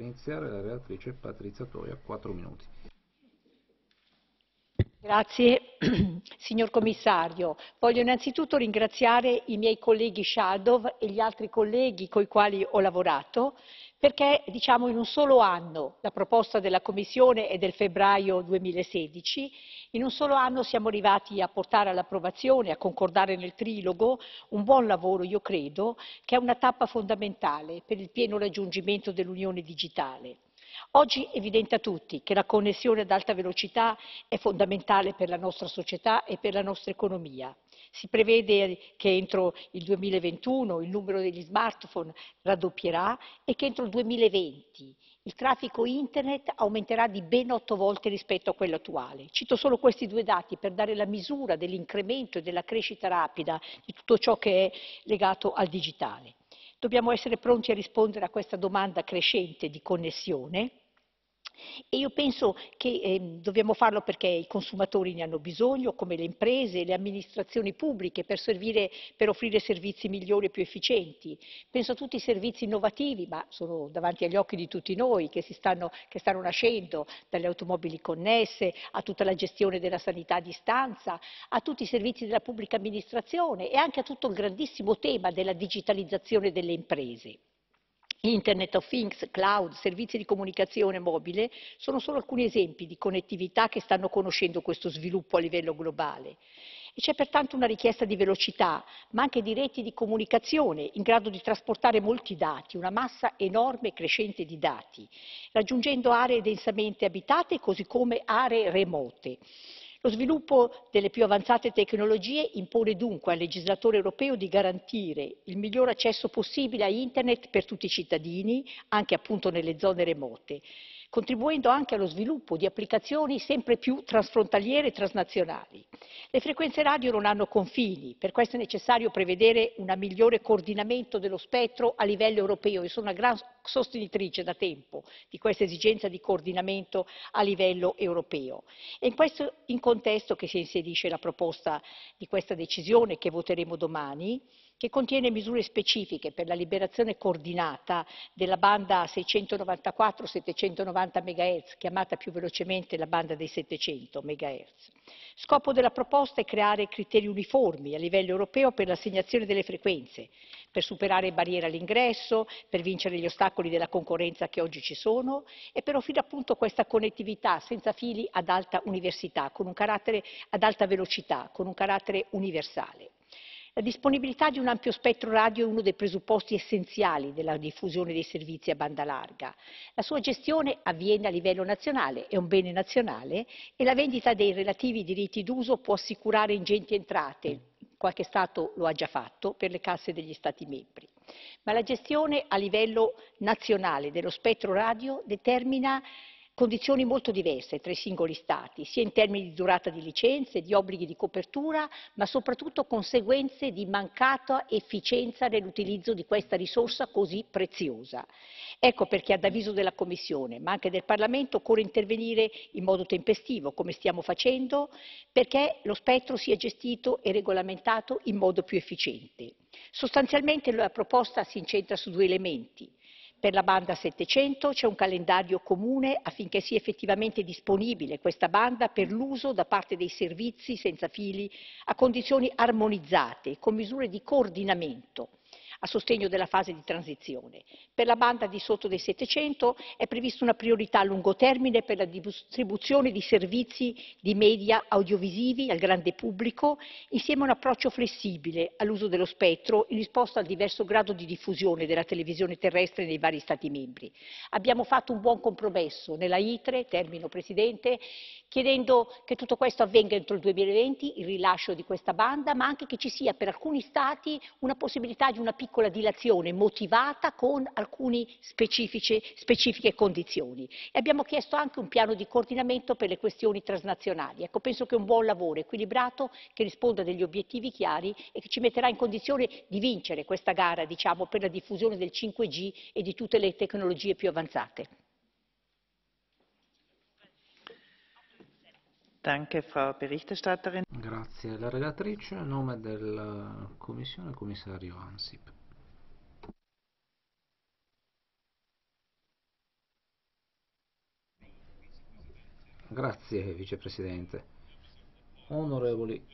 per iniziare la relatrice Patrizia Toia, 4 minuti. Grazie. Signor Commissario, voglio innanzitutto ringraziare i miei colleghi Shadow e gli altri colleghi con i quali ho lavorato perché diciamo, in un solo anno, la proposta della Commissione è del febbraio 2016, in un solo anno siamo arrivati a portare all'approvazione, a concordare nel trilogo, un buon lavoro, io credo, che è una tappa fondamentale per il pieno raggiungimento dell'Unione digitale. Oggi è evidente a tutti che la connessione ad alta velocità è fondamentale per la nostra società e per la nostra economia. Si prevede che entro il 2021 il numero degli smartphone raddoppierà e che entro il 2020 il traffico internet aumenterà di ben otto volte rispetto a quello attuale. Cito solo questi due dati per dare la misura dell'incremento e della crescita rapida di tutto ciò che è legato al digitale. Dobbiamo essere pronti a rispondere a questa domanda crescente di connessione e io penso che eh, dobbiamo farlo perché i consumatori ne hanno bisogno, come le imprese, le amministrazioni pubbliche, per, servire, per, offrire servizi migliori e più efficienti. Penso a tutti i servizi innovativi, ma sono davanti agli occhi di tutti noi, che, stanno, che stanno nascendo, dalle automobili connesse, a tutta la gestione della sanità a distanza, a tutti i servizi della pubblica amministrazione e anche a tutto il grandissimo tema della digitalizzazione delle imprese. Internet of Things, cloud, servizi di comunicazione mobile sono solo alcuni esempi di connettività che stanno conoscendo questo sviluppo a livello globale. c'è pertanto una richiesta di velocità, ma anche di reti di comunicazione in grado di trasportare molti dati, una massa enorme e crescente di dati, raggiungendo aree densamente abitate così come aree remote. Lo sviluppo delle più avanzate tecnologie impone dunque al legislatore europeo di garantire il miglior accesso possibile a Internet per tutti i cittadini, anche appunto nelle zone remote, contribuendo anche allo sviluppo di applicazioni sempre più transfrontaliere e transnazionali. Le frequenze radio non hanno confini, per questo è necessario prevedere un migliore coordinamento dello spettro a livello europeo e sono una gran sostenitrice da tempo di questa esigenza di coordinamento a livello europeo. È in questo in contesto che si inserisce la proposta di questa decisione che voteremo domani, che contiene misure specifiche per la liberazione coordinata della banda 694-790 MHz, chiamata più velocemente la banda dei 700 MHz. Scopo della proposta è creare criteri uniformi a livello europeo per l'assegnazione delle frequenze, per superare barriere all'ingresso, per vincere gli ostacoli ostacoli della concorrenza che oggi ci sono e per offrire appunto questa connettività senza fili ad alta università, con un carattere ad alta velocità, con un carattere universale. La disponibilità di un ampio spettro radio è uno dei presupposti essenziali della diffusione dei servizi a banda larga. La sua gestione avviene a livello nazionale, è un bene nazionale e la vendita dei relativi diritti d'uso può assicurare ingenti entrate, qualche Stato lo ha già fatto, per le casse degli Stati membri ma la gestione a livello nazionale dello spettro radio determina condizioni molto diverse tra i singoli Stati, sia in termini di durata di licenze, di obblighi di copertura, ma soprattutto conseguenze di mancata efficienza nell'utilizzo di questa risorsa così preziosa. Ecco perché ad avviso della Commissione, ma anche del Parlamento, occorre intervenire in modo tempestivo, come stiamo facendo, perché lo spettro sia gestito e regolamentato in modo più efficiente. Sostanzialmente la proposta si incentra su due elementi. Per la banda 700 c'è un calendario comune affinché sia effettivamente disponibile questa banda per l'uso da parte dei servizi senza fili a condizioni armonizzate, con misure di coordinamento a sostegno della fase di transizione. Per la banda di sotto dei 700 è prevista una priorità a lungo termine per la distribuzione di servizi di media audiovisivi al grande pubblico, insieme a un approccio flessibile all'uso dello spettro in risposta al diverso grado di diffusione della televisione terrestre nei vari Stati membri. Abbiamo fatto un buon compromesso nella ITRE, termino Presidente, chiedendo che tutto questo avvenga entro il 2020, il rilascio di questa banda, ma anche che ci sia per alcuni Stati una possibilità di una piccola piccola dilazione motivata con alcune specifiche condizioni. E abbiamo chiesto anche un piano di coordinamento per le questioni transnazionali. Ecco, penso che è un buon lavoro equilibrato che risponda a degli obiettivi chiari e che ci metterà in condizione di vincere questa gara diciamo, per la diffusione del 5G e di tutte le tecnologie più avanzate. Danke, Frau Berichterstatterin. Grazie alla relatrice. A nome della Commissione, il commissario Ansip. Grazie, Vicepresidente. Onorevoli